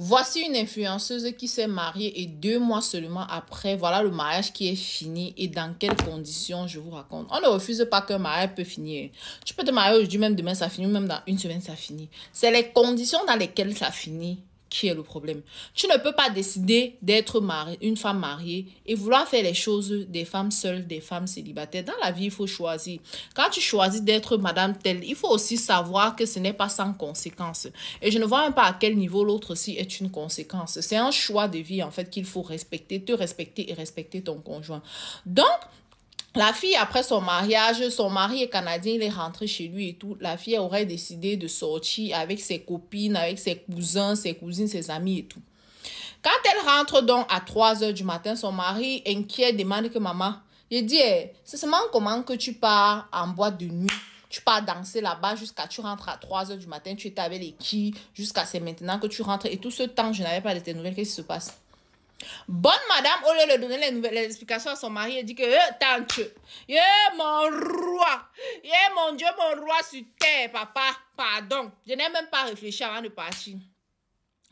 Voici une influenceuse qui s'est mariée et deux mois seulement après, voilà le mariage qui est fini et dans quelles conditions, je vous raconte. On ne refuse pas qu'un mariage peut finir. Tu peux te marier aujourd'hui, même demain ça finit, même dans une semaine ça finit. C'est les conditions dans lesquelles ça finit qui est le problème. Tu ne peux pas décider d'être une femme mariée et vouloir faire les choses des femmes seules, des femmes célibataires. Dans la vie, il faut choisir. Quand tu choisis d'être madame telle, il faut aussi savoir que ce n'est pas sans conséquence. Et je ne vois même pas à quel niveau l'autre aussi est une conséquence. C'est un choix de vie, en fait, qu'il faut respecter, te respecter et respecter ton conjoint. Donc, la fille, après son mariage, son mari est canadien, il est rentré chez lui et tout. La fille aurait décidé de sortir avec ses copines, avec ses cousins, ses cousines, ses amis et tout. Quand elle rentre donc à 3 heures du matin, son mari inquiet demande que maman, il dit, eh, c'est seulement comment que tu pars en boîte de nuit tu pars danser là-bas jusqu'à tu rentres à 3 h du matin, tu étais avec les qui, jusqu'à c'est maintenant que tu rentres. Et tout ce temps, je n'avais pas de tes nouvelles. Qu'est-ce qui se passe? Bonne madame, au lieu de donner les, nouvelles, explications à son mari, elle dit que tant eh, tante, mon roi, mon Dieu, mon roi sur terre, papa, pardon. Je n'ai même pas réfléchi avant de partir.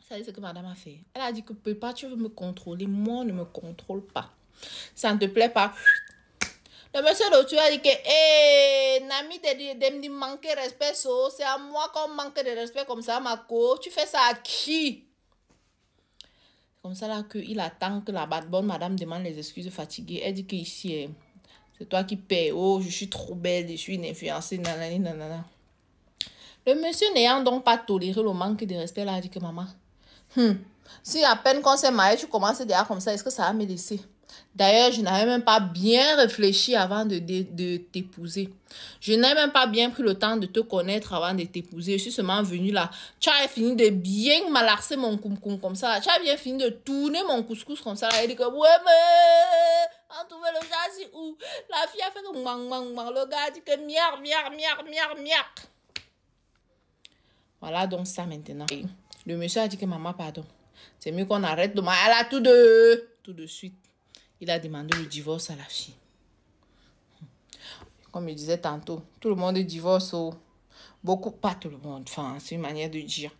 Ça dit ce que madame a fait. Elle a dit que papa, tu veux me contrôler, moi, ne me contrôle pas. Ça ne te plaît pas. Le monsieur tu a dit que, hé, eh, hey, Nami, de, de, me manquer respect, so. c'est à moi qu'on manque de respect comme ça, ma cour. Tu fais ça à qui comme ça, là, qu'il attend que la bad bonne madame demande les excuses fatiguées Elle dit que ici eh, c'est toi qui paie. Oh, je suis trop belle, je suis une influencée, nanana. Le monsieur n'ayant donc pas toléré le manque de respect, là, a dit que maman, hmm, si à peine qu'on s'est marié, tu commences déjà comme ça, est-ce que ça va me laisser D'ailleurs, je n'avais même pas bien réfléchi avant de, t'épouser. Je n'avais même pas bien pris le temps de te connaître avant de t'épouser. Je suis seulement venue là. Tu as fini de bien malarcer mon koum comme ça. Là. Tu as bien fini de tourner mon couscous comme ça. Elle dit que, ouais, mais on trouvait le c'est où la fille a fait Le gars a dit que miar, miar, miar, miar, miar. Voilà donc ça maintenant. le monsieur a dit que maman, pardon. C'est mieux qu'on arrête demain. Elle a tout de, tout de suite il a demandé le divorce à la fille. Comme je disais tantôt, tout le monde divorce. Oh. Beaucoup, pas tout le monde. Enfin, c'est une manière de dire.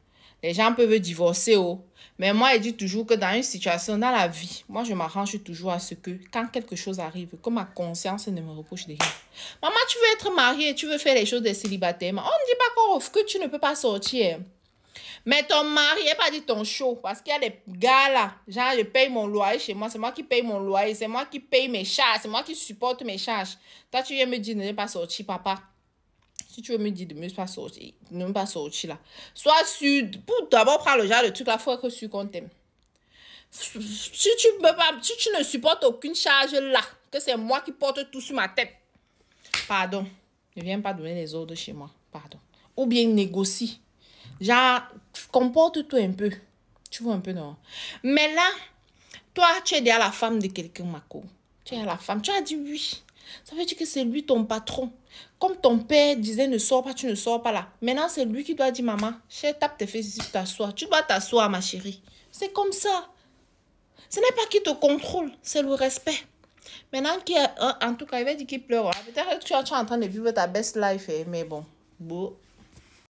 Les gens peuvent divorcer. Oh. Mais moi, je dis toujours que dans une situation, dans la vie, moi, je m'arrange toujours à ce que, quand quelque chose arrive, que ma conscience ne me reproche de rien. Maman, tu veux être mariée, tu veux faire les choses des célibataires. Mais on ne dit pas que tu ne peux pas sortir. Mais ton mari, n'est pas dit ton show. Parce qu'il y a des gars là. Genre, je paye mon loyer chez moi. C'est moi qui paye mon loyer. C'est moi qui paye mes charges. C'est moi qui supporte mes charges. Toi, tu viens me dire ne pas sortir, papa. Si tu veux me dire de ne pas sortir, ne me pas sortir là. Sois sûr. Pour d'abord prendre le genre de truc là, faut que je qu'on t'aime. Si tu, pas, si tu ne supportes aucune charge là, que c'est moi qui porte tout sur ma tête. Pardon. Ne viens pas donner les ordres chez moi. Pardon. Ou bien négocie. Genre, comporte-toi un peu. Tu vois un peu, non? Mais là, toi, tu es déjà la femme de quelqu'un, Mako. Tu es la femme. Tu as dit oui. Ça veut dire que c'est lui ton patron. Comme ton père disait ne sors pas, tu ne sors pas là. Maintenant, c'est lui qui doit dire maman, chérie, tape tes fesses tu t'assois. Tu dois t'asseoir, ma chérie. C'est comme ça. Ce n'est pas qui te contrôle, c'est le respect. Maintenant, qui en tout cas, il va dire qu'il pleure. tu es en train de vivre ta best life, eh, mais bon. Beau.